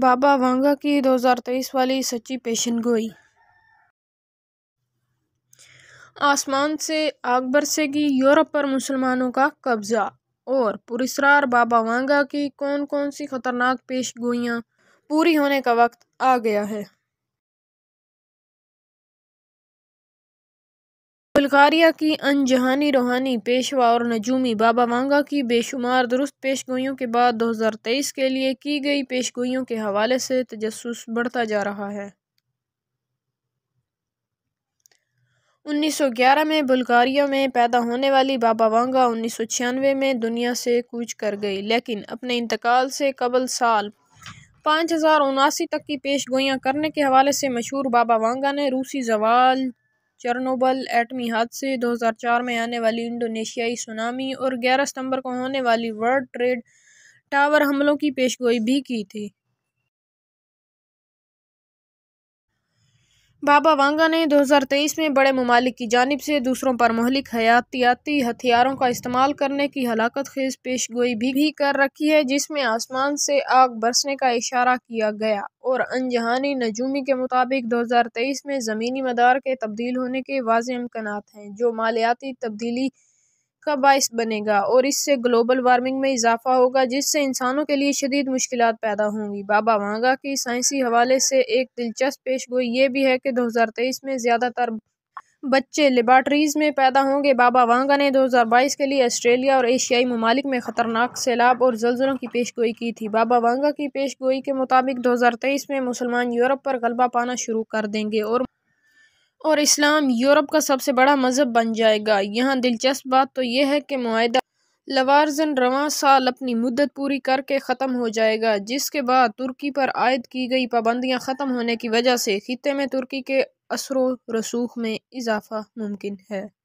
बाबा वांगा की 2023 वाली सच्ची पेशन गोई आसमान से आग बरसेगी यूरोप पर मुसलमानों का कब्जा और पुरस्रार बाबा वांगा की कौन कौन सी खतरनाक पेश गोइयाँ पूरी होने का वक्त आ गया है बल्गारिया की अनजहानी रूहानी पेशवा और नजूमी बाबा वांगा की बेशुमार दुरुस्त पेश के बाद दो हज़ार तेईस के लिए की गई पेश गोइयों के हवाले से तजस बढ़ता जा रहा है उन्नीस सौ ग्यारह में बुल्गारिया में पैदा होने वाली बाबा वांगा उन्नीस सौ छियानवे में दुनिया से कूच कर गई लेकिन अपने इंतकाल से कबल साल पाँच हज़ार तक की पेश गोइयाँ करने के हवाले से मशहूर बाबा वांगा ने रूसी जवाल चरनोबल एटमी हादसे 2004 में आने वाली इंडोनेशियाई सुनामी और 11 सितंबर को होने वाली वर्ल्ड ट्रेड टावर हमलों की पेशगोई भी की थी बाबा वांगा ने 2023 में बड़े ममालिक की जानब से दूसरों पर मोहलिक हयातियाती हथियारों का इस्तेमाल करने की हलाकत खेज पेश गोई भी, भी कर रखी है जिसमें आसमान से आग बरसने का इशारा किया गया और अनजहानी नजूमी के मुताबिक 2023 में ज़मीनी मदार के तब्दील होने के वाज इम्कान हैं जो मालियाती तब्दीली का बायस बनेगा और इससे ग्लोबल वार्मिंग में इजाफा होगा जिससे इंसानों के लिए शदीद मुश्किल पैदा होंगी बाबा वांगा की साइंसी हवाले से एक दिलचस्प पेश गोई ये भी है कि दो हज़ार तेईस में ज़्यादातर बच्चे लेबार्ट्रीज में पैदा होंगे बाबा वांगा ने 2022 के लिए ऑस्ट्रेलिया और एशियाई ममालिक में ख़तरनाक सैलाब और जल्जलों की पेश गोई की थी बाबा वांगा की पेश गोई के मुताबिक तेईस में मुसलमान यूरोप पर गलबा पाना शुरू कर देंगे और और इस्लाम यूरोप का सबसे बड़ा मज़हब बन जाएगा यहाँ दिलचस्प बात तो यह है कि माहिदा लवारजन रवा साल अपनी मुद्दत पूरी करके ख़त्म हो जाएगा जिसके बाद तुर्की पर आयद की गई पाबंदियाँ ख़त्म होने की वजह से खत्े में तुर्की के असर रसूख में इजाफा मुमकिन है